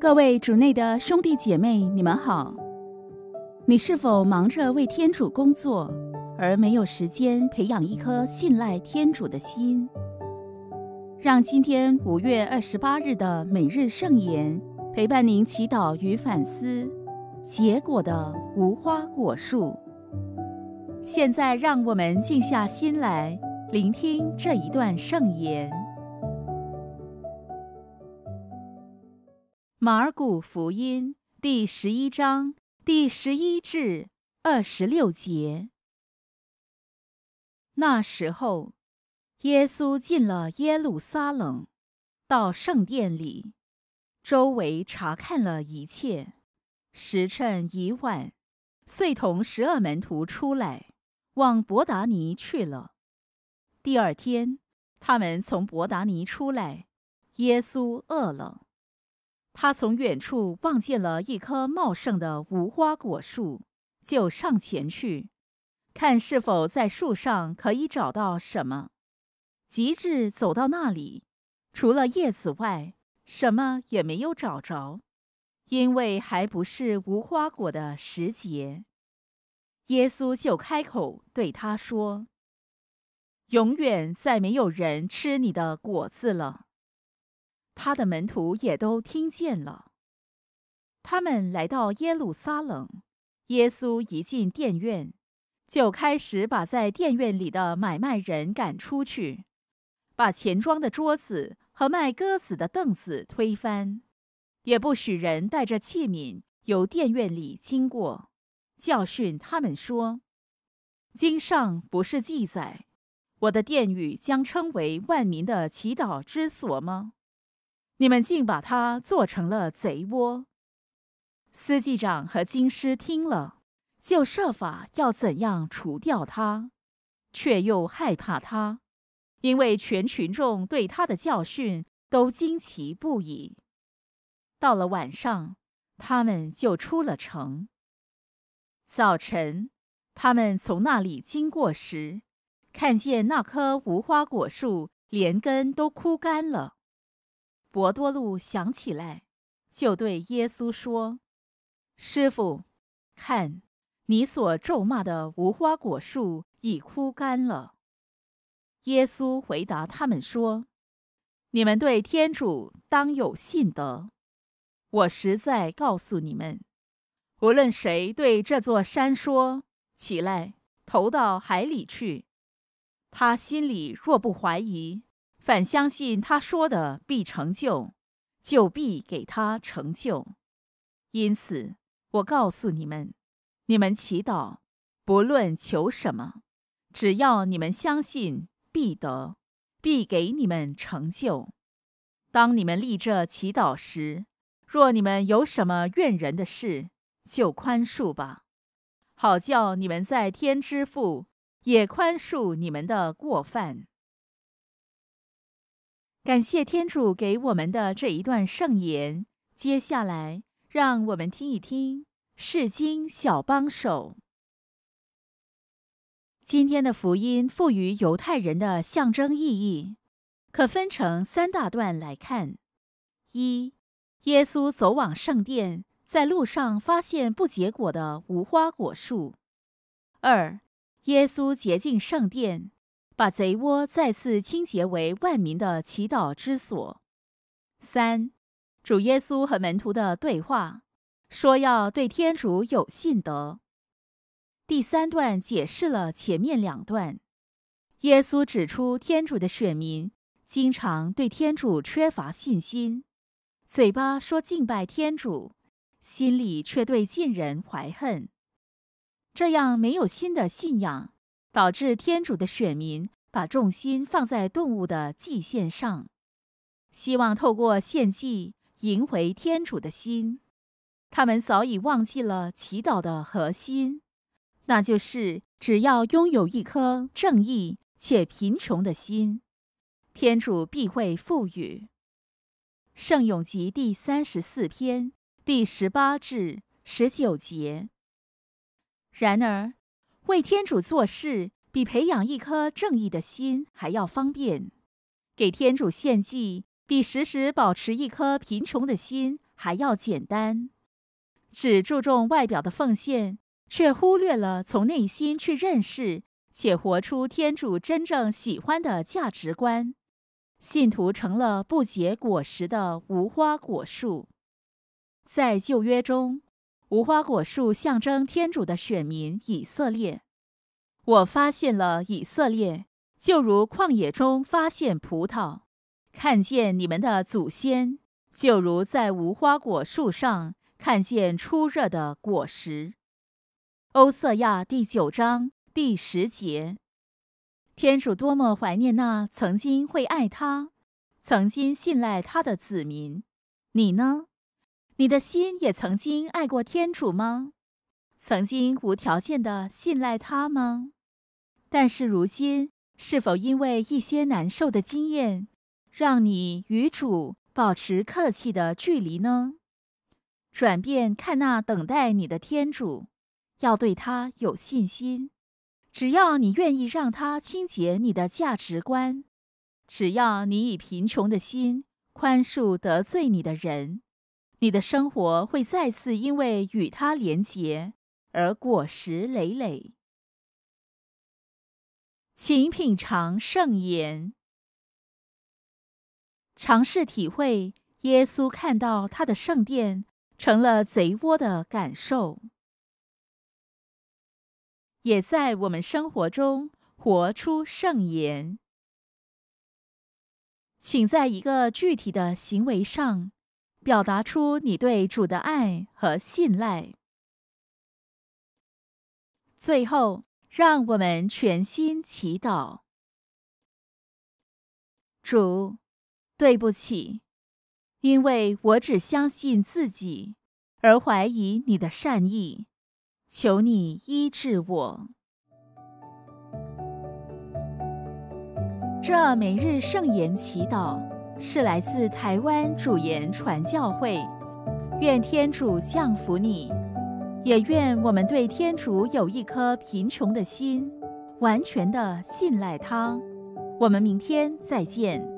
各位主内的兄弟姐妹，你们好。你是否忙着为天主工作，而没有时间培养一颗信赖天主的心？让今天五月二十八日的每日圣言陪伴您祈祷与反思。结果的无花果树。现在，让我们静下心来聆听这一段圣言。马古福音第十一章第十一至二十六节。那时候，耶稣进了耶路撒冷，到圣殿里，周围查看了一切。时辰已晚，遂同十二门徒出来，往伯达尼去了。第二天，他们从伯达尼出来，耶稣饿了。他从远处望见了一棵茂盛的无花果树，就上前去看是否在树上可以找到什么。及至走到那里，除了叶子外，什么也没有找着，因为还不是无花果的时节。耶稣就开口对他说：“永远再没有人吃你的果子了。”他的门徒也都听见了。他们来到耶路撒冷，耶稣一进殿院，就开始把在殿院里的买卖人赶出去，把钱庄的桌子和卖鸽子的凳子推翻，也不许人带着器皿由殿院里经过。教训他们说：“经上不是记载，我的殿宇将称为万民的祈祷之所吗？”你们竟把它做成了贼窝！司祭长和金师听了，就设法要怎样除掉他，却又害怕他，因为全群众对他的教训都惊奇不已。到了晚上，他们就出了城。早晨，他们从那里经过时，看见那棵无花果树连根都枯干了。博多禄想起来，就对耶稣说：“师傅，看，你所咒骂的无花果树已枯干了。”耶稣回答他们说：“你们对天主当有信德。我实在告诉你们，无论谁对这座山说‘起来，投到海里去’，他心里若不怀疑，反相信他说的必成就，就必给他成就。因此，我告诉你们，你们祈祷，不论求什么，只要你们相信必得，必给你们成就。当你们立着祈祷时，若你们有什么怨人的事，就宽恕吧，好叫你们在天之父也宽恕你们的过犯。感谢天主给我们的这一段圣言，接下来让我们听一听《世经小帮手》。今天的福音赋予犹太人的象征意义，可分成三大段来看：一、耶稣走往圣殿，在路上发现不结果的无花果树；二、耶稣洁净圣殿。把贼窝再次清洁为万民的祈祷之所。三，主耶稣和门徒的对话，说要对天主有信德。第三段解释了前面两段。耶稣指出，天主的选民经常对天主缺乏信心，嘴巴说敬拜天主，心里却对近人怀恨，这样没有新的信仰。导致天主的选民把重心放在动物的祭献上，希望透过献祭赢回天主的心。他们早已忘记了祈祷的核心，那就是只要拥有一颗正义且贫穷的心，天主必会赋予。圣永集第三十四篇第十八至十九节。然而。为天主做事比培养一颗正义的心还要方便；给天主献祭比时时保持一颗贫穷的心还要简单。只注重外表的奉献，却忽略了从内心去认识且活出天主真正喜欢的价值观，信徒成了不结果实的无花果树。在旧约中。无花果树象征天主的选民以色列。我发现了以色列，就如旷野中发现葡萄，看见你们的祖先，就如在无花果树上看见出热的果实。欧瑟亚第九章第十节：天主多么怀念那曾经会爱他、曾经信赖他的子民，你呢？你的心也曾经爱过天主吗？曾经无条件的信赖他吗？但是如今，是否因为一些难受的经验，让你与主保持客气的距离呢？转变看那等待你的天主，要对他有信心。只要你愿意让他清洁你的价值观，只要你以贫穷的心宽恕得罪你的人。你的生活会再次因为与他连结而果实累累。请品尝圣言，尝试体会耶稣看到他的圣殿成了贼窝的感受，也在我们生活中活出圣言。请在一个具体的行为上。表达出你对主的爱和信赖。最后，让我们全心祈祷：主，对不起，因为我只相信自己，而怀疑你的善意。求你医治我。这每日圣言祈祷。是来自台湾主言传教会，愿天主降福你，也愿我们对天主有一颗贫穷的心，完全的信赖他。我们明天再见。